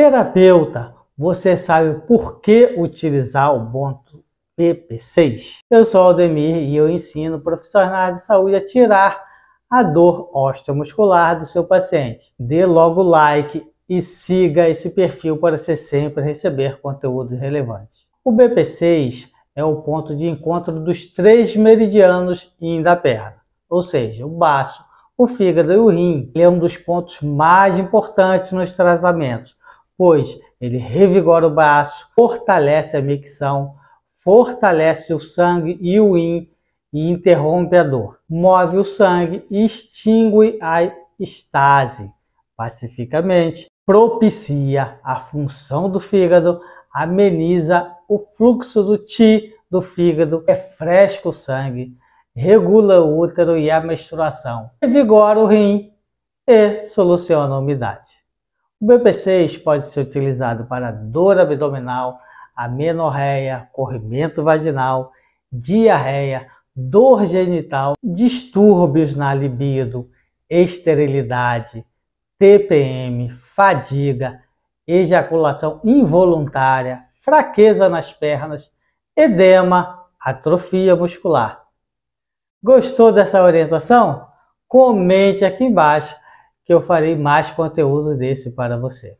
Terapeuta, você sabe por que utilizar o Ubuntu EP6? Eu sou Aldemir e eu ensino profissionais de saúde a tirar a dor osteomuscular do seu paciente. Dê logo like e siga esse perfil para você sempre receber conteúdo relevante. O BP6 é o ponto de encontro dos três meridianos da perna, ou seja, o baço, o fígado e o rim. Ele é um dos pontos mais importantes nos tratamentos, pois ele revigora o braço, fortalece a micção, fortalece o sangue e o rim e interrompe a dor, move o sangue e extingue a estase pacificamente, propicia a função do fígado, ameniza o fluxo do ti do fígado, refresca é o sangue, regula o útero e a menstruação, revigora o rim e soluciona a umidade. O BP6 pode ser utilizado para dor abdominal, amenorreia, corrimento vaginal, diarreia, dor genital, distúrbios na libido, esterilidade, TPM, fadiga, ejaculação involuntária, fraqueza nas pernas, edema, atrofia muscular. Gostou dessa orientação? Comente aqui embaixo que eu farei mais conteúdo desse para você.